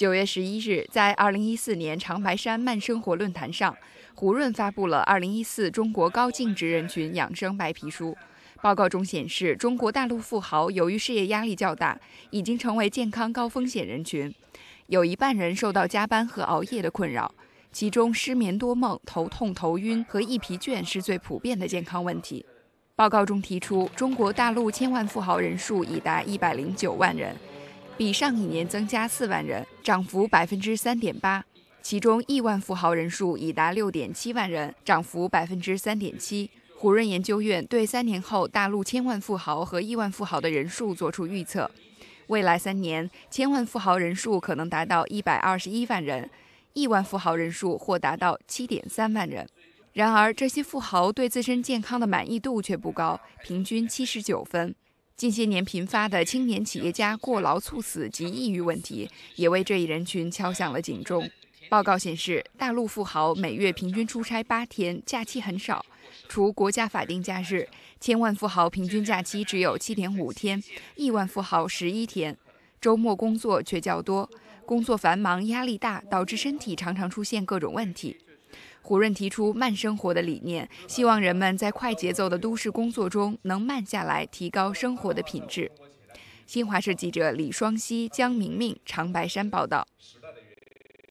九月十一日，在二零一四年长白山慢生活论坛上，胡润发布了《二零一四中国高净值人群养生白皮书》。报告中显示，中国大陆富豪由于事业压力较大，已经成为健康高风险人群，有一半人受到加班和熬夜的困扰，其中失眠多梦、头痛头晕和易疲倦是最普遍的健康问题。报告中提出，中国大陆千万富豪人数已达一百零九万人。比上一年增加四万人，涨幅百分之三点八。其中亿万富豪人数已达六点七万人，涨幅百分之三点七。胡润研究院对三年后大陆千万富豪和亿万富豪的人数作出预测：未来三年，千万富豪人数可能达到一百二十一万人，亿万富豪人数或达到七点三万人。然而，这些富豪对自身健康的满意度却不高，平均七十九分。近些年频发的青年企业家过劳猝死及抑郁问题，也为这一人群敲响了警钟。报告显示，大陆富豪每月平均出差八天，假期很少，除国家法定假日，千万富豪平均假期只有七点五天，亿万富豪十一天，周末工作却较多，工作繁忙、压力大，导致身体常常出现各种问题。胡润提出“慢生活”的理念，希望人们在快节奏的都市工作中能慢下来，提高生活的品质。新华社记者李双溪、江明明，长白山报道。